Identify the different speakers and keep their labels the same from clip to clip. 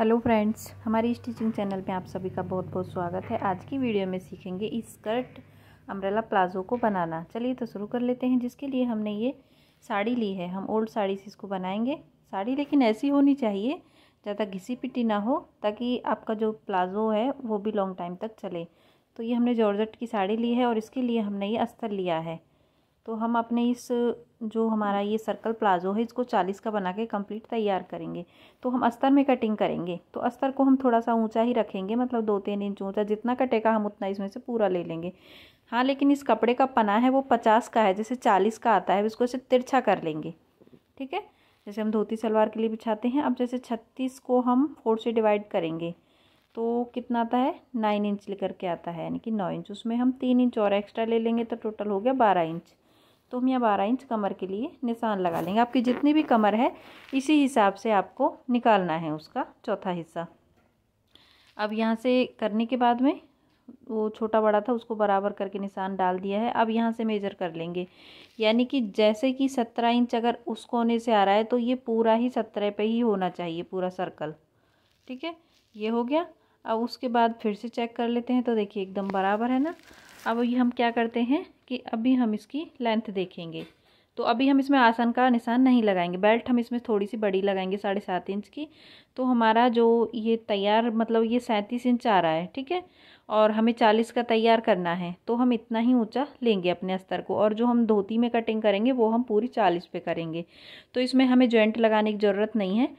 Speaker 1: hello friends हमारी stitching channel में आप सभी का बहुत बहुत स्वागत है आज की वीडियो में सीखेंगे इस स्कर्ट अम्ब्रेला प्लाजो को बनाना चलिए तो शुरू कर लेते हैं जिसके लिए हमने ये साड़ी ली है हम ओल्ड साड़ी से इसको बनाएंगे साड़ी लेकिन ऐसी होनी चाहिए ज़्यादा घिसी पिटी ना हो ताकि आपका जो प्लाजो है वो भी लॉन्ग टाइम तक चले तो ये हमने जॉर्जट की साड़ी ली है और इसके लिए हमने ये अस्तर लिया है तो हम अपने इस जो हमारा ये सर्कल प्लाजो है इसको चालीस का बना के कंप्लीट तैयार करेंगे तो हम अस्तर में कटिंग करेंगे तो अस्तर को हम थोड़ा सा ऊंचा ही रखेंगे मतलब दो तीन इंच ऊंचा जितना कटेगा हम उतना इसमें से पूरा ले लेंगे हाँ लेकिन इस कपड़े का पना है वो पचास का है जैसे चालीस का आता है इसको ऐसे तिरछा कर लेंगे ठीक है जैसे हम धोती सलवार के लिए बिछाते हैं अब जैसे छत्तीस को हम फोर से डिवाइड करेंगे तो कितना आता है नाइन इंच लेकर के आता है यानी कि नौ इंच उसमें हम तीन इंच और एक्स्ट्रा ले लेंगे तो टोटल हो गया बारह इंच तो हम यहाँ बारह इंच कमर के लिए निशान लगा लेंगे आपकी जितनी भी कमर है इसी हिसाब से आपको निकालना है उसका चौथा हिस्सा अब यहाँ से करने के बाद में वो छोटा बड़ा था उसको बराबर करके निशान डाल दिया है अब यहाँ से मेजर कर लेंगे यानी कि जैसे कि सत्रह इंच अगर उस कोने से आ रहा है तो ये पूरा ही सत्रह पे ही होना चाहिए पूरा सर्कल ठीक है ये हो गया अब उसके बाद फिर से चेक कर लेते हैं तो देखिए एकदम बराबर है ना अब ये हम क्या करते हैं कि अभी हम इसकी लेंथ देखेंगे तो अभी हम इसमें आसन का निशान नहीं लगाएंगे बेल्ट हम इसमें थोड़ी सी बड़ी लगाएंगे साढ़े सात इंच की तो हमारा जो ये तैयार मतलब ये सैंतीस इंच आ रहा है ठीक है और हमें चालीस का तैयार करना है तो हम इतना ही ऊंचा लेंगे अपने अस्तर को और जो हम धोती में कटिंग करेंगे वो हम पूरी चालीस पे करेंगे तो इसमें हमें जॉइंट लगाने की ज़रूरत नहीं है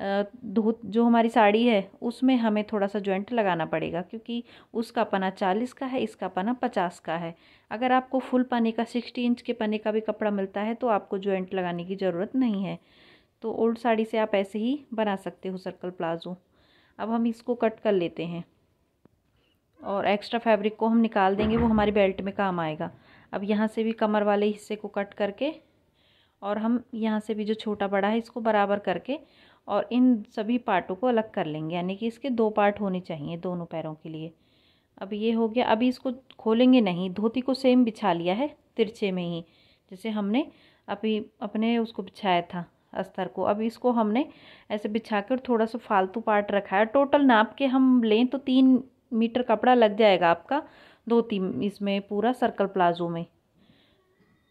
Speaker 1: धोत जो हमारी साड़ी है उसमें हमें थोड़ा सा जॉइंट लगाना पड़ेगा क्योंकि उसका पना चालीस का है इसका पना पचास का है अगर आपको फुल पने का सिक्सटी इंच के पने का भी कपड़ा मिलता है तो आपको जॉइंट लगाने की ज़रूरत नहीं है तो ओल्ड साड़ी से आप ऐसे ही बना सकते हो सर्कल प्लाज़ो अब हम इसको कट कर लेते हैं और एक्स्ट्रा फैब्रिक को हम निकाल देंगे वो हमारी बेल्ट में काम आएगा अब यहाँ से भी कमर वाले हिस्से को कट करके और हम यहाँ से भी जो छोटा बड़ा है इसको बराबर करके और इन सभी पार्टों को अलग कर लेंगे यानी कि इसके दो पार्ट होने चाहिए दोनों पैरों के लिए अब ये हो गया अभी इसको खोलेंगे नहीं धोती को सेम बिछा लिया है तिरछे में ही जैसे हमने अभी अपने उसको बिछाया था अस्तर को अब इसको हमने ऐसे बिछा कर थोड़ा सा फालतू पार्ट रखा है टोटल नाप के हम लें तो तीन मीटर कपड़ा लग जाएगा आपका धोती इसमें पूरा सर्कल प्लाजो में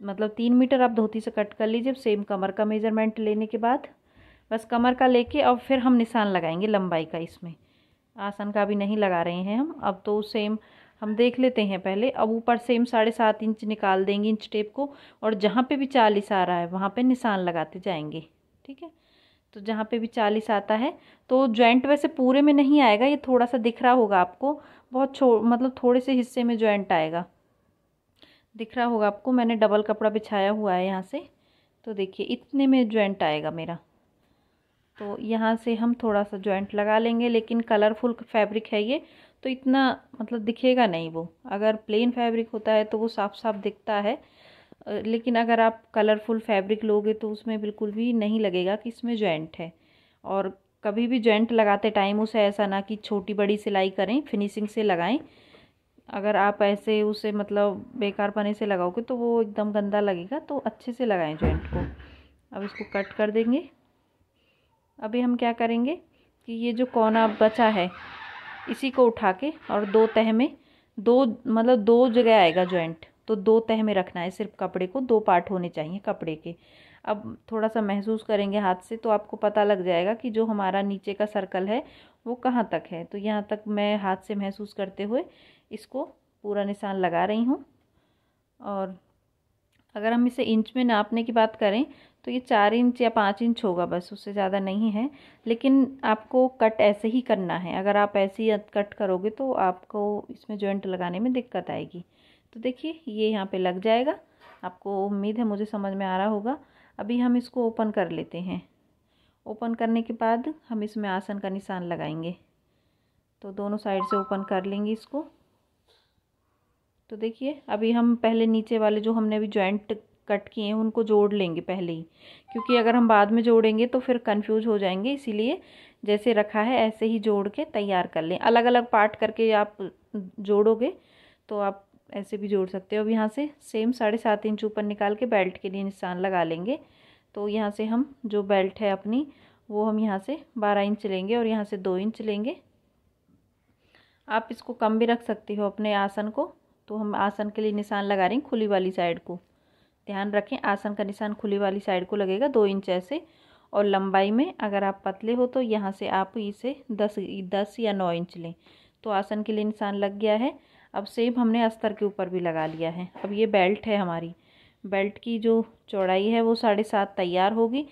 Speaker 1: मतलब तीन मीटर आप धोती से कट कर लीजिए सेम कमर का मेजरमेंट लेने के बाद बस कमर का लेके और फिर हम निशान लगाएंगे लंबाई का इसमें आसन का भी नहीं लगा रहे हैं हम अब तो सेम हम देख लेते हैं पहले अब ऊपर सेम साढ़े सात इंच निकाल देंगे इंच टेप को और जहाँ पे भी चालीस आ रहा है वहाँ पे निशान लगाते जाएंगे ठीक है तो जहाँ पे भी चालीस आता है तो जॉइंट वैसे पूरे में नहीं आएगा ये थोड़ा सा दिख रहा होगा आपको बहुत छो मतलब थोड़े से हिस्से में जॉइंट आएगा दिख रहा होगा आपको मैंने डबल कपड़ा बिछाया हुआ है यहाँ से तो देखिए इतने में जॉइंट आएगा मेरा तो यहाँ से हम थोड़ा सा जॉइंट लगा लेंगे लेकिन कलरफुल फैब्रिक है ये तो इतना मतलब दिखेगा नहीं वो अगर प्लेन फैब्रिक होता है तो वो साफ साफ दिखता है लेकिन अगर आप कलरफुल फैब्रिक लोगे तो उसमें बिल्कुल भी नहीं लगेगा कि इसमें जॉइंट है और कभी भी जॉइंट लगाते टाइम उसे ऐसा ना कि छोटी बड़ी सिलाई करें फिनिशिंग से लगाएं अगर आप ऐसे उसे मतलब बेकार पने से लगाओगे तो वो एकदम गंदा लगेगा तो अच्छे से लगाएं जॉइंट को अब इसको कट कर देंगे अभी हम क्या करेंगे कि ये जो कोना बचा है इसी को उठा के और दो तह में दो मतलब दो जगह आएगा जॉइंट तो दो तह में रखना है सिर्फ कपड़े को दो पार्ट होने चाहिए कपड़े के अब थोड़ा सा महसूस करेंगे हाथ से तो आपको पता लग जाएगा कि जो हमारा नीचे का सर्कल है वो कहाँ तक है तो यहाँ तक मैं हाथ से महसूस करते हुए इसको पूरा निशान लगा रही हूँ और अगर हम इसे इंच में नापने की बात करें तो ये चार इंच या पाँच इंच होगा बस उससे ज़्यादा नहीं है लेकिन आपको कट ऐसे ही करना है अगर आप ऐसे ही कट करोगे तो आपको इसमें जॉइंट लगाने में दिक्कत आएगी तो देखिए ये यहाँ पे लग जाएगा आपको उम्मीद है मुझे समझ में आ रहा होगा अभी हम इसको ओपन कर लेते हैं ओपन करने के बाद हम इसमें आसन का निशान लगाएंगे तो दोनों साइड से ओपन कर लेंगे इसको तो देखिए अभी हम पहले नीचे वाले जो हमने अभी जॉइंट कट किए हैं उनको जोड़ लेंगे पहले ही क्योंकि अगर हम बाद में जोड़ेंगे तो फिर कन्फ्यूज़ हो जाएंगे इसीलिए जैसे रखा है ऐसे ही जोड़ के तैयार कर लें अलग अलग पार्ट करके आप जोड़ोगे तो आप ऐसे भी जोड़ सकते हो अब यहाँ से सेम साढ़े सात इंच ऊपर निकाल के बेल्ट के लिए निशान लगा लेंगे तो यहाँ से हम जो बेल्ट है अपनी वो हम यहाँ से बारह इंच लेंगे और यहाँ से दो इंच लेंगे आप इसको कम भी रख सकती हो अपने आसन को तो हम आसन के लिए निशान लगा रहे हैं खुली वाली साइड को ध्यान रखें आसन का निशान खुली वाली साइड को लगेगा दो इंच ऐसे और लंबाई में अगर आप पतले हो तो यहाँ से आप इसे दस दस या नौ इंच लें तो आसन के लिए निशान लग गया है अब सेम हमने अस्तर के ऊपर भी लगा लिया है अब ये बेल्ट है हमारी बेल्ट की जो चौड़ाई है वो साढ़े सात तैयार होगी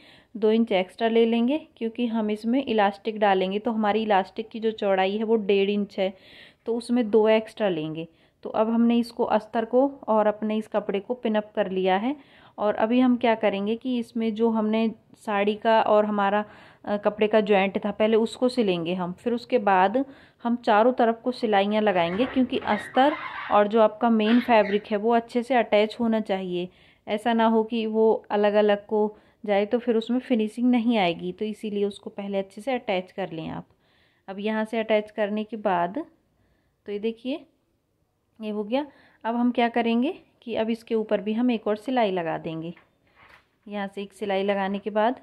Speaker 1: दो इंच एक्स्ट्रा ले लेंगे क्योंकि हम इसमें इलास्टिक डालेंगे तो हमारी इलास्टिक की जो चौड़ाई है वो डेढ़ इंच है तो उसमें दो एक्स्ट्रा लेंगे तो अब हमने इसको अस्तर को और अपने इस कपड़े को पिनअप कर लिया है और अभी हम क्या करेंगे कि इसमें जो हमने साड़ी का और हमारा कपड़े का जॉइंट था पहले उसको सिलेंगे हम फिर उसके बाद हम चारों तरफ को सिलाइयाँ लगाएंगे क्योंकि अस्तर और जो आपका मेन फैब्रिक है वो अच्छे से अटैच होना चाहिए ऐसा ना हो कि वो अलग अलग को जाए तो फिर उसमें फिनिशिंग नहीं आएगी तो इसीलिए उसको पहले अच्छे से अटैच कर लें आप अब यहाँ से अटैच करने के बाद तो ये देखिए ये हो गया अब हम क्या करेंगे कि अब इसके ऊपर भी हम एक और सिलाई लगा देंगे यहाँ से एक सिलाई लगाने के बाद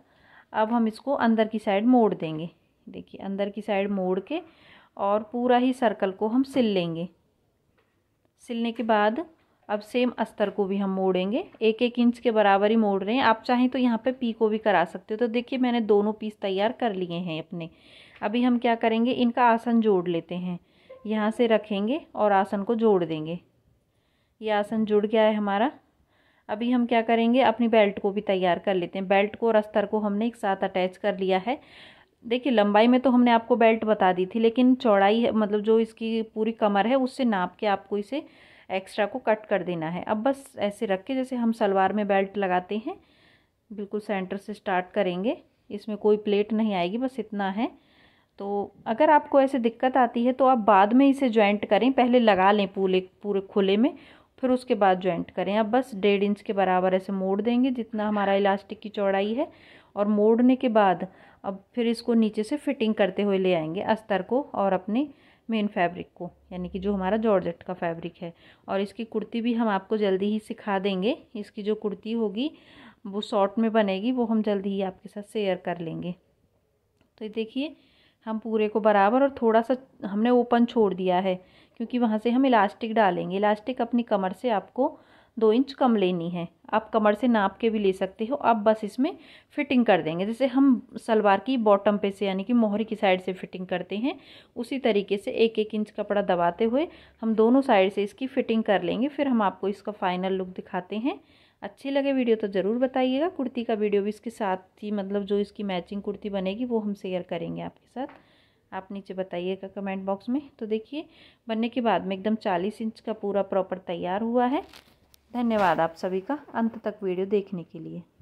Speaker 1: अब हम इसको अंदर की साइड मोड़ देंगे देखिए अंदर की साइड मोड़ के और पूरा ही सर्कल को हम सिल लेंगे सिलने के बाद अब सेम अस्तर को भी हम मोड़ेंगे एक एक इंच के बराबर ही मोड़ रहे हैं आप चाहें तो यहाँ पे पी को भी करा सकते हो तो देखिए मैंने दोनों पीस तैयार कर लिए हैं अपने अभी हम क्या करेंगे इनका आसन जोड़ लेते हैं यहाँ से रखेंगे और आसन को जोड़ देंगे ये आसन जुड़ गया है हमारा अभी हम क्या करेंगे अपनी बेल्ट को भी तैयार कर लेते हैं बेल्ट को और अस्तर को हमने एक साथ अटैच कर लिया है देखिए लंबाई में तो हमने आपको बेल्ट बता दी थी लेकिन चौड़ाई मतलब जो इसकी पूरी कमर है उससे नाप के आपको इसे एक्स्ट्रा को कट कर देना है अब बस ऐसे रख के जैसे हम सलवार में बेल्ट लगाते हैं बिल्कुल सेंटर से स्टार्ट करेंगे इसमें कोई प्लेट नहीं आएगी बस इतना है तो अगर आपको ऐसे दिक्कत आती है तो आप बाद में इसे ज्वाइंट करें पहले लगा लें पूरे पूरे खुले में फिर उसके बाद ज्वाइंट करें आप बस डेढ़ इंच के बराबर ऐसे मोड़ देंगे जितना हमारा इलास्टिक की चौड़ाई है और मोड़ने के बाद अब फिर इसको नीचे से फिटिंग करते हुए ले आएंगे अस्तर को और अपने मेन फैब्रिक को यानी कि जो हमारा जॉर्जेट का फैब्रिक है और इसकी कुर्ती भी हम आपको जल्दी ही सिखा देंगे इसकी जो कुर्ती होगी वो शॉर्ट में बनेगी वो हम जल्दी ही आपके साथ शेयर कर लेंगे तो देखिए हम पूरे को बराबर और थोड़ा सा हमने ओपन छोड़ दिया है क्योंकि वहाँ से हम इलास्टिक डालेंगे इलास्टिक अपनी कमर से आपको दो इंच कम लेनी है आप कमर से नाप के भी ले सकते हो आप बस इसमें फिटिंग कर देंगे जैसे हम सलवार की बॉटम पे से यानी कि मोहरी की साइड से फिटिंग करते हैं उसी तरीके से एक एक इंच कपड़ा दबाते हुए हम दोनों साइड से इसकी फिटिंग कर लेंगे फिर हम आपको इसका फाइनल लुक दिखाते हैं अच्छी लगे वीडियो तो ज़रूर बताइएगा कुर्ती का वीडियो भी इसके साथ ही मतलब जो इसकी मैचिंग कुर्ती बनेगी वो हम शेयर करेंगे आपके साथ आप नीचे बताइएगा कमेंट बॉक्स में तो देखिए बनने के बाद में एकदम चालीस इंच का पूरा प्रॉपर तैयार हुआ है धन्यवाद आप सभी का अंत तक वीडियो देखने के लिए